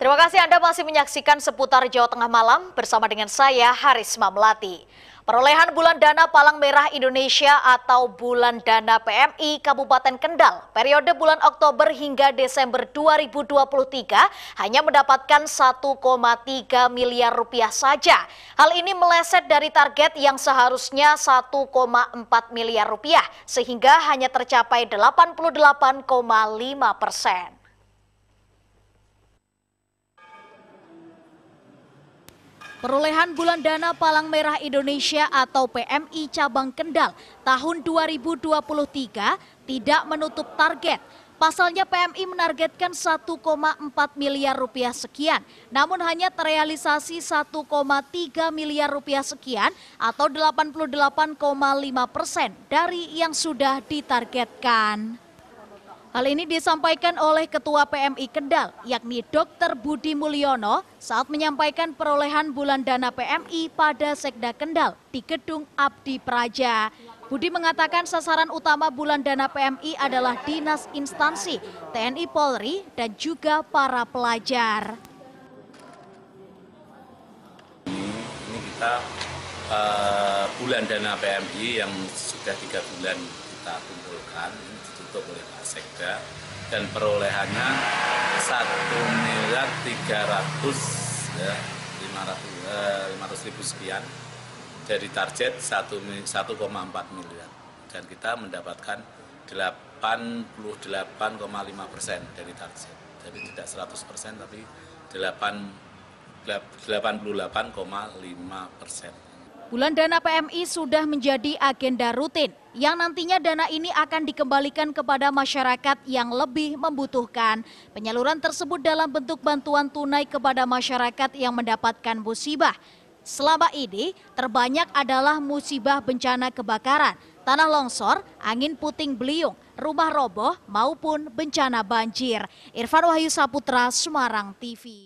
Terima kasih Anda masih menyaksikan seputar Jawa Tengah Malam bersama dengan saya Harisma Melati. Perolehan Bulan Dana Palang Merah Indonesia atau Bulan Dana PMI Kabupaten Kendal periode bulan Oktober hingga Desember 2023 hanya mendapatkan 1,3 miliar rupiah saja. Hal ini meleset dari target yang seharusnya 1,4 miliar rupiah sehingga hanya tercapai 88,5 persen. Perolehan bulan dana Palang Merah Indonesia atau PMI cabang Kendal tahun 2023 tidak menutup target. Pasalnya PMI menargetkan 1,4 miliar rupiah sekian, namun hanya terrealisasi 1,3 miliar rupiah sekian atau 88,5 persen dari yang sudah ditargetkan. Hal ini disampaikan oleh Ketua PMI Kendal, yakni Dr. Budi Mulyono, saat menyampaikan perolehan bulan dana PMI pada Sekda Kendal di Gedung Abdi Praja. Budi mengatakan sasaran utama bulan dana PMI adalah dinas instansi, TNI Polri, dan juga para pelajar. Ini kita uh, bulan dana PMI yang sudah tiga bulan kita kumpulkan ini ditutup oleh Pak Sekda dan perolehannya satu miliar tiga ratus ya, eh, lima ratus ribu sekian dari target 1,4 miliar dan kita mendapatkan delapan delapan puluh koma lima persen dari target jadi tidak seratus persen tapi delapan delapan delapan puluh koma lima persen Bulan dana PMI sudah menjadi agenda rutin yang nantinya dana ini akan dikembalikan kepada masyarakat yang lebih membutuhkan. Penyaluran tersebut dalam bentuk bantuan tunai kepada masyarakat yang mendapatkan musibah. Selama ini terbanyak adalah musibah bencana kebakaran, tanah longsor, angin puting beliung, rumah roboh maupun bencana banjir. Irfan Wahyu Saputra, Semarang TV.